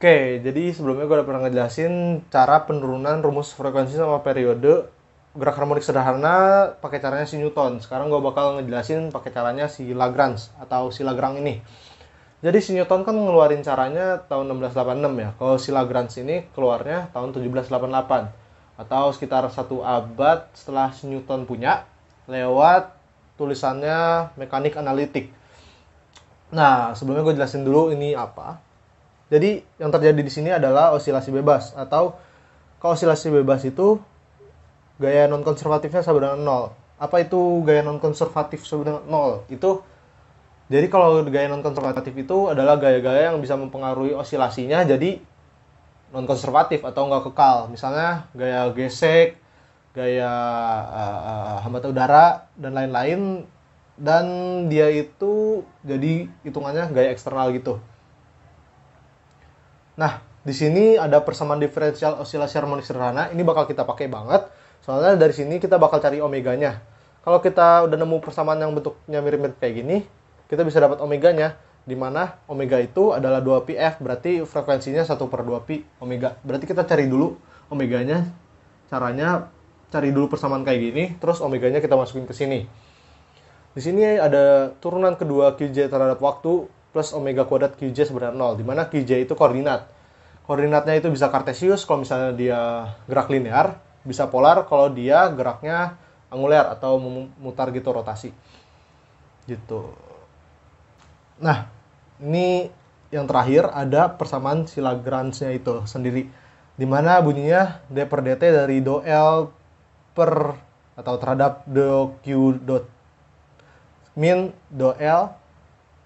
Oke, jadi sebelumnya gue udah pernah ngejelasin cara penurunan rumus frekuensi sama periode gerak harmonik sederhana pakai caranya si Newton. Sekarang gue bakal ngejelasin pakai caranya si Lagrange atau si Lagrange ini. Jadi si Newton kan ngeluarin caranya tahun 1686 ya. Kalau si Lagrange ini keluarnya tahun 1788 atau sekitar satu abad setelah si Newton punya lewat tulisannya mekanik analitik. Nah, sebelumnya gue jelasin dulu ini apa. Jadi yang terjadi di sini adalah osilasi bebas atau kalau osilasi bebas itu gaya non konservatifnya sama dengan nol. Apa itu gaya non konservatif sama dengan nol? Itu jadi kalau gaya non konservatif itu adalah gaya-gaya yang bisa mempengaruhi osilasinya jadi non konservatif atau nggak kekal. Misalnya gaya gesek, gaya uh, uh, hambatan udara dan lain-lain dan dia itu jadi hitungannya gaya eksternal gitu Nah, di sini ada persamaan diferensial osilasi harmonis sederhana. Ini bakal kita pakai banget. Soalnya dari sini kita bakal cari omeganya. Kalau kita udah nemu persamaan yang bentuknya mirip-mirip kayak gini, kita bisa dapat omeganya. Di mana omega itu adalah 2 pf berarti frekuensinya 1 per 2 pi omega. Berarti kita cari dulu omeganya. Caranya cari dulu persamaan kayak gini, terus omeganya kita masukin ke sini. Di sini ada turunan kedua QJ terhadap waktu plus omega kuadrat qj sebenarnya 0, dimana qj itu koordinat. Koordinatnya itu bisa kartesius kalau misalnya dia gerak linear, bisa polar kalau dia geraknya anguler atau memutar gitu rotasi. Gitu. Nah, ini yang terakhir ada persamaan sila lagrange itu sendiri. Dimana bunyinya D per dt dari do L per atau terhadap do Q dot min do L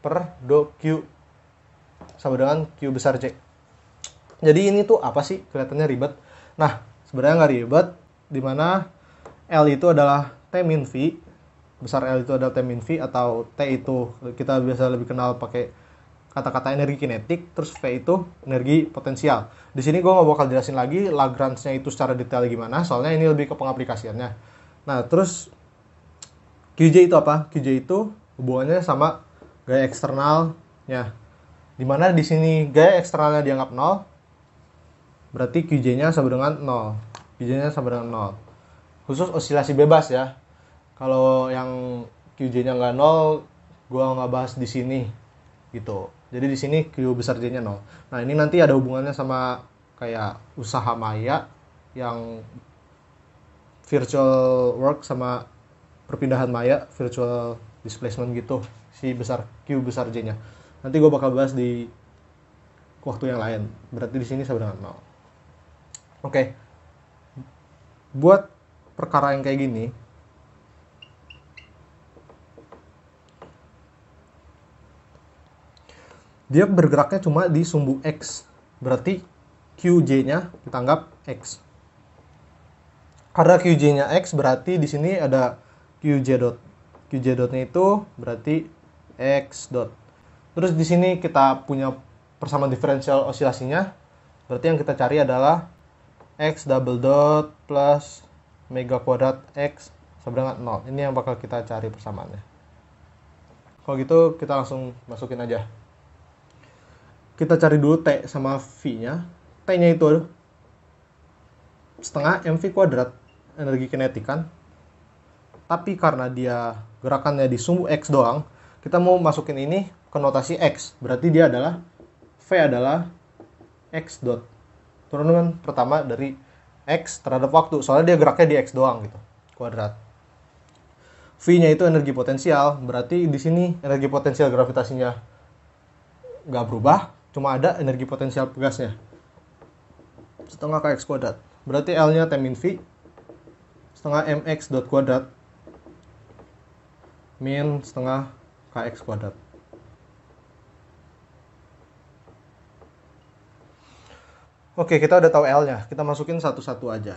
per do Q sama dengan Q besar C. Jadi ini tuh apa sih? Kelihatannya ribet. Nah, sebenarnya nggak ribet, dimana L itu adalah T min V, besar L itu adalah T min V, atau T itu kita biasa lebih kenal pakai kata-kata energi kinetik, terus V itu energi potensial. Di sini gue nggak bakal jelasin lagi Lagrange-nya itu secara detail gimana, soalnya ini lebih ke pengaplikasiannya. Nah, terus QJ itu apa? QJ itu hubungannya sama gaya eksternalnya. Dimana di sini gaya eksternalnya dianggap nol, berarti QJ-nya sama dengan 0. QJ-nya sama dengan 0. Khusus osilasi bebas ya. Kalau yang QJ-nya nggak nol, gua nggak bahas di sini gitu. Jadi di sini Q besar J-nya nol. Nah, ini nanti ada hubungannya sama kayak usaha maya yang virtual work sama perpindahan maya, virtual displacement gitu si besar Q besar J nya nanti gue bakal bahas di waktu yang lain berarti di sini saya dengan nol oke buat perkara yang kayak gini dia bergeraknya cuma di sumbu X berarti QJ nya kita anggap X karena QJ nya X berarti di sini ada QJ dot QJ dotnya itu berarti X dot. Terus di sini kita punya persamaan diferensial osilasinya. Berarti yang kita cari adalah X double dot plus mega kuadrat X sama dengan 0. Ini yang bakal kita cari persamaannya. Kalau gitu kita langsung masukin aja. Kita cari dulu T sama V-nya. T-nya itu setengah mv kuadrat energi kinetik kan. Tapi karena dia gerakannya di sumbu X doang, kita mau masukin ini ke notasi X. Berarti dia adalah, V adalah X dot. Turunan pertama dari X terhadap waktu. Soalnya dia geraknya di X doang gitu. Kuadrat. V-nya itu energi potensial. Berarti di sini energi potensial gravitasinya nggak berubah. Cuma ada energi potensial pegasnya. Setengah kx kuadrat. Berarti L-nya temin V. Setengah MX dot kuadrat. Min setengah kx kuadrat Oke, kita udah tahu L-nya. Kita masukin satu-satu aja.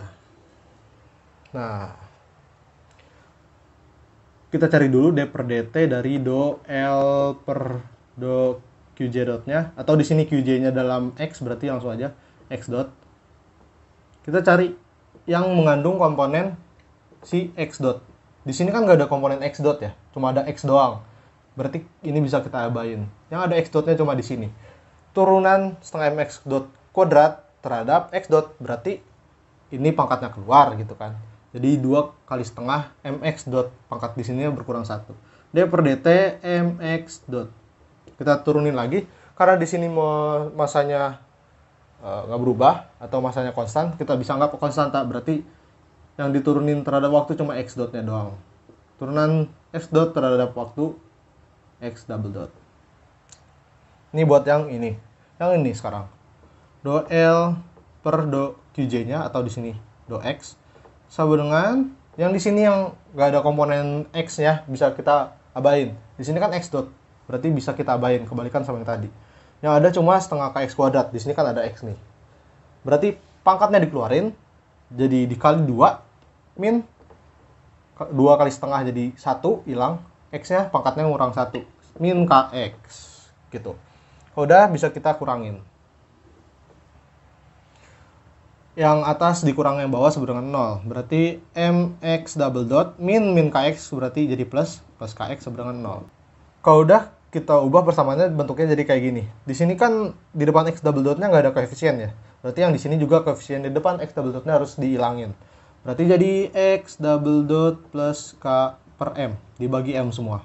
Nah, kita cari dulu D per DT dari do L per do QJ dot nya Atau di sini QJ-nya dalam X, berarti langsung aja X dot. Kita cari yang mengandung komponen si X dot. Di sini kan nggak ada komponen X dot ya, cuma ada X doang. Berarti ini bisa kita abain. Yang ada x dotnya cuma di sini. Turunan setengah mx dot kuadrat terhadap x dot berarti ini pangkatnya keluar gitu kan. Jadi dua kali setengah mx dot pangkat di sini berkurang satu. D per dt mx dot. Kita turunin lagi karena di sini masanya eh, nggak uh, berubah atau masanya konstan, kita bisa anggap tak berarti yang diturunin terhadap waktu cuma x dotnya doang. Turunan x dot terhadap waktu X double dot. Ini buat yang ini. Yang ini sekarang. Do L per do QJ-nya atau di sini do X sama dengan yang di sini yang nggak ada komponen X ya bisa kita abain. Di sini kan X dot. Berarti bisa kita abain kebalikan sama yang tadi. Yang ada cuma setengah KX kuadrat. Di sini kan ada X nih. Berarti pangkatnya dikeluarin jadi dikali dua min dua kali setengah jadi satu hilang X-nya pangkatnya kurang satu min KX gitu. Udah bisa kita kurangin. Yang atas dikurang yang bawah sama dengan 0. Berarti MX double dot min min KX berarti jadi plus plus KX sama dengan 0. Kalau udah kita ubah persamaannya bentuknya jadi kayak gini. Di sini kan di depan X double dotnya nggak ada koefisien ya. Berarti yang di sini juga koefisien di depan X double dotnya harus dihilangin. Berarti jadi X double dot plus K per M dibagi M semua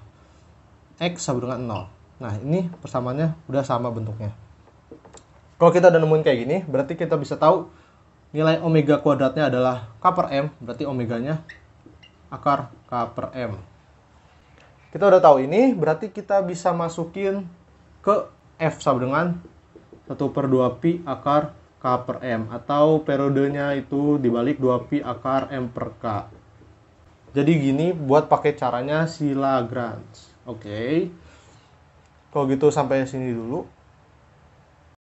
X sama dengan 0 nah ini persamaannya udah sama bentuknya kalau kita udah nemuin kayak gini berarti kita bisa tahu nilai omega kuadratnya adalah K per M berarti omeganya akar K per M kita udah tahu ini berarti kita bisa masukin ke F sama dengan 1 per 2 pi akar K per M atau periodenya itu dibalik 2 pi akar M per K jadi gini buat pakai caranya sila Lagrange. Oke. Okay. Kalau gitu sampai sini dulu.